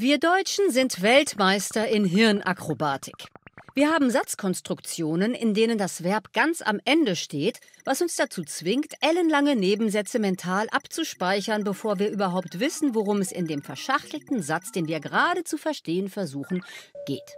Wir Deutschen sind Weltmeister in Hirnakrobatik. Wir haben Satzkonstruktionen, in denen das Verb ganz am Ende steht, was uns dazu zwingt, ellenlange Nebensätze mental abzuspeichern, bevor wir überhaupt wissen, worum es in dem verschachtelten Satz, den wir gerade zu verstehen versuchen, geht.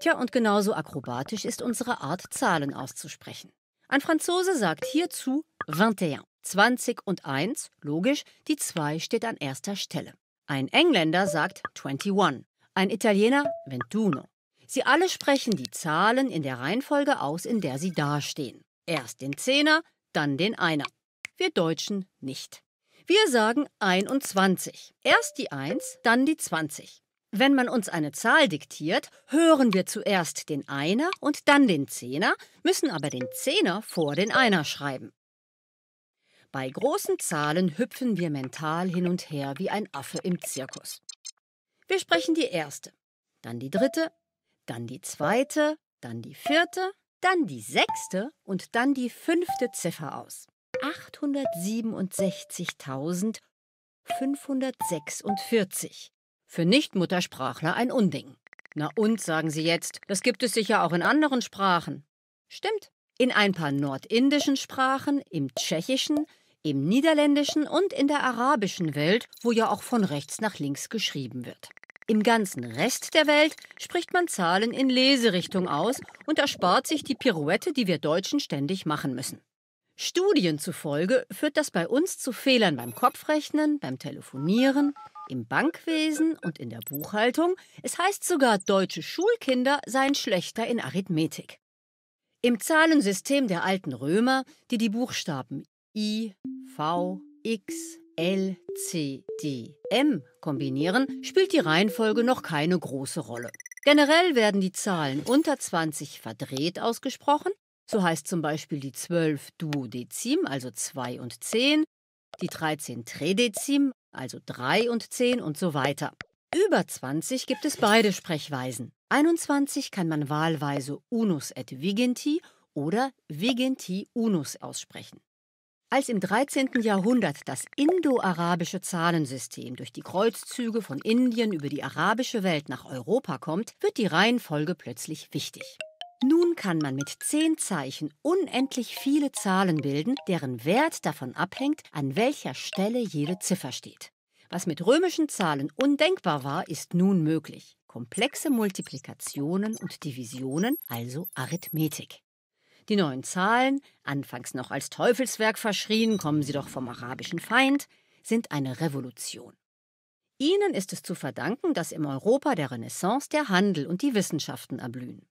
Tja, und genauso akrobatisch ist unsere Art, Zahlen auszusprechen. Ein Franzose sagt hierzu 21, 20 und 1, logisch, die 2 steht an erster Stelle. Ein Engländer sagt 21, ein Italiener 21. Sie alle sprechen die Zahlen in der Reihenfolge aus, in der sie dastehen. Erst den Zehner, dann den Einer. Wir Deutschen nicht. Wir sagen 21. Erst die 1, dann die 20. Wenn man uns eine Zahl diktiert, hören wir zuerst den Einer und dann den Zehner, müssen aber den Zehner vor den Einer schreiben. Bei großen Zahlen hüpfen wir mental hin und her wie ein Affe im Zirkus. Wir sprechen die erste, dann die dritte, dann die zweite, dann die vierte, dann die sechste und dann die fünfte Ziffer aus. 867.546. Für Nichtmuttersprachler ein Unding. Na und sagen Sie jetzt, das gibt es sicher auch in anderen Sprachen. Stimmt. In ein paar nordindischen Sprachen, im Tschechischen, im niederländischen und in der arabischen Welt, wo ja auch von rechts nach links geschrieben wird. Im ganzen Rest der Welt spricht man Zahlen in Leserichtung aus und erspart sich die Pirouette, die wir Deutschen ständig machen müssen. Studien zufolge führt das bei uns zu Fehlern beim Kopfrechnen, beim Telefonieren, im Bankwesen und in der Buchhaltung. Es heißt sogar, deutsche Schulkinder seien schlechter in Arithmetik. Im Zahlensystem der alten Römer, die die Buchstaben I, V, X, L, C, D, M kombinieren, spielt die Reihenfolge noch keine große Rolle. Generell werden die Zahlen unter 20 verdreht ausgesprochen. So heißt zum Beispiel die 12 Duodezim, also 2 und 10, die 13 Tredezim, also 3 und 10 und so weiter. Über 20 gibt es beide Sprechweisen. 21 kann man wahlweise unus et vigenti oder vigenti unus aussprechen. Als im 13. Jahrhundert das indo-arabische Zahlensystem durch die Kreuzzüge von Indien über die arabische Welt nach Europa kommt, wird die Reihenfolge plötzlich wichtig. Nun kann man mit zehn Zeichen unendlich viele Zahlen bilden, deren Wert davon abhängt, an welcher Stelle jede Ziffer steht. Was mit römischen Zahlen undenkbar war, ist nun möglich. Komplexe Multiplikationen und Divisionen, also Arithmetik. Die neuen Zahlen, anfangs noch als Teufelswerk verschrien, kommen sie doch vom arabischen Feind, sind eine Revolution. Ihnen ist es zu verdanken, dass im Europa der Renaissance der Handel und die Wissenschaften erblühen.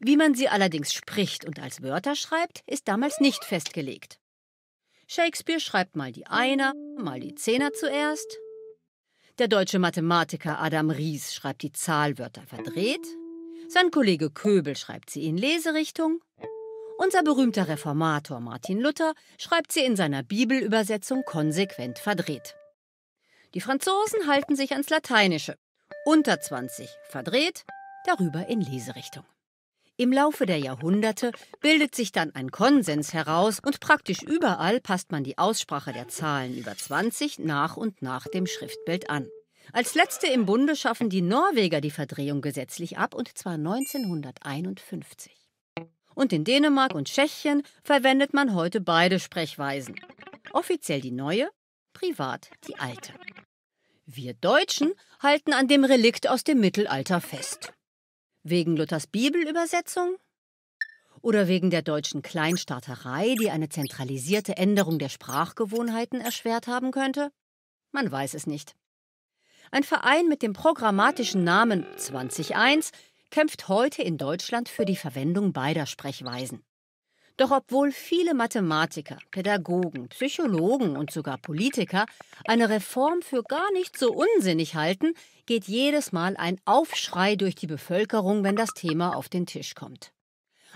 Wie man sie allerdings spricht und als Wörter schreibt, ist damals nicht festgelegt. Shakespeare schreibt mal die Einer, mal die Zehner zuerst. Der deutsche Mathematiker Adam Ries schreibt die Zahlwörter verdreht. Sein Kollege Köbel schreibt sie in Leserichtung. Unser berühmter Reformator Martin Luther schreibt sie in seiner Bibelübersetzung konsequent verdreht. Die Franzosen halten sich ans Lateinische. Unter 20 verdreht, darüber in Leserichtung. Im Laufe der Jahrhunderte bildet sich dann ein Konsens heraus und praktisch überall passt man die Aussprache der Zahlen über 20 nach und nach dem Schriftbild an. Als letzte im Bunde schaffen die Norweger die Verdrehung gesetzlich ab und zwar 1951 und in Dänemark und Tschechien verwendet man heute beide Sprechweisen. Offiziell die neue, privat die alte. Wir Deutschen halten an dem Relikt aus dem Mittelalter fest. Wegen Luthers Bibelübersetzung? Oder wegen der deutschen Kleinstaaterei, die eine zentralisierte Änderung der Sprachgewohnheiten erschwert haben könnte? Man weiß es nicht. Ein Verein mit dem programmatischen Namen 20.1 kämpft heute in Deutschland für die Verwendung beider Sprechweisen. Doch obwohl viele Mathematiker, Pädagogen, Psychologen und sogar Politiker eine Reform für gar nicht so unsinnig halten, geht jedes Mal ein Aufschrei durch die Bevölkerung, wenn das Thema auf den Tisch kommt.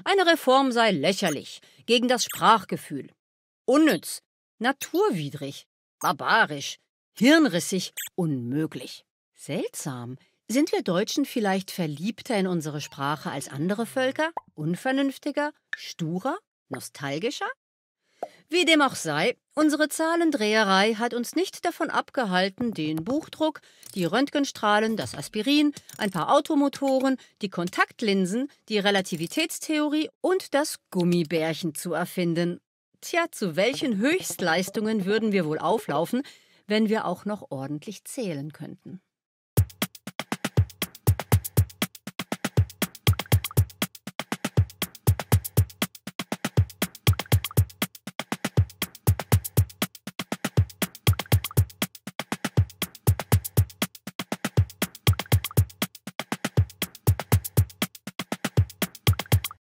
Eine Reform sei lächerlich, gegen das Sprachgefühl, unnütz, naturwidrig, barbarisch, hirnrissig, unmöglich. Seltsam, sind wir Deutschen vielleicht verliebter in unsere Sprache als andere Völker, unvernünftiger, sturer, nostalgischer? Wie dem auch sei, unsere Zahlendreherei hat uns nicht davon abgehalten, den Buchdruck, die Röntgenstrahlen, das Aspirin, ein paar Automotoren, die Kontaktlinsen, die Relativitätstheorie und das Gummibärchen zu erfinden. Tja, zu welchen Höchstleistungen würden wir wohl auflaufen, wenn wir auch noch ordentlich zählen könnten?